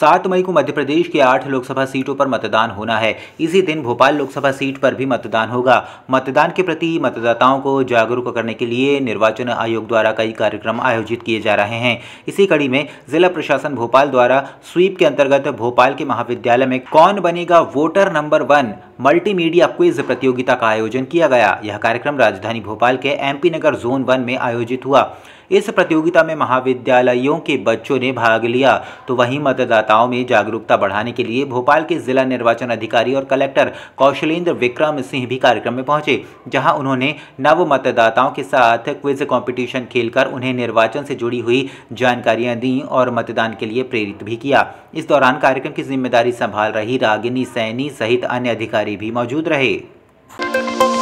सात मई को मध्य प्रदेश की आठ लोकसभा सीटों पर मतदान होना है इसी दिन भोपाल लोकसभा सीट पर भी मतदान होगा मतदान के प्रति मतदाताओं को जागरूक करने के लिए निर्वाचन आयोग द्वारा कई कार्यक्रम आयोजित किए जा रहे हैं इसी कड़ी में जिला प्रशासन भोपाल द्वारा स्वीप के अंतर्गत भोपाल के महाविद्यालय में कौन बनेगा voter number one multimedia quiz प्रतियोगिता का आयोजन किया गया यह कार्यक्रम राजधानी भोपाल के एम नगर जोन वन में आयोजित हुआ इस प्रतियोगिता में महाविद्यालयों के बच्चों ने भाग लिया तो वहीं मतदाताओं में जागरूकता बढ़ाने के लिए भोपाल के जिला निर्वाचन अधिकारी और कलेक्टर कौशलेंद्र विक्रम सिंह भी कार्यक्रम में पहुंचे जहां उन्होंने नव मतदाताओं के साथ क्विज कंपटीशन खेलकर उन्हें निर्वाचन से जुड़ी हुई जानकारियां दी और मतदान के लिए प्रेरित भी किया इस दौरान कार्यक्रम की जिम्मेदारी संभाल रही रागिनी सैनी सहित अन्य अधिकारी जानकारी भी मौजूद रहे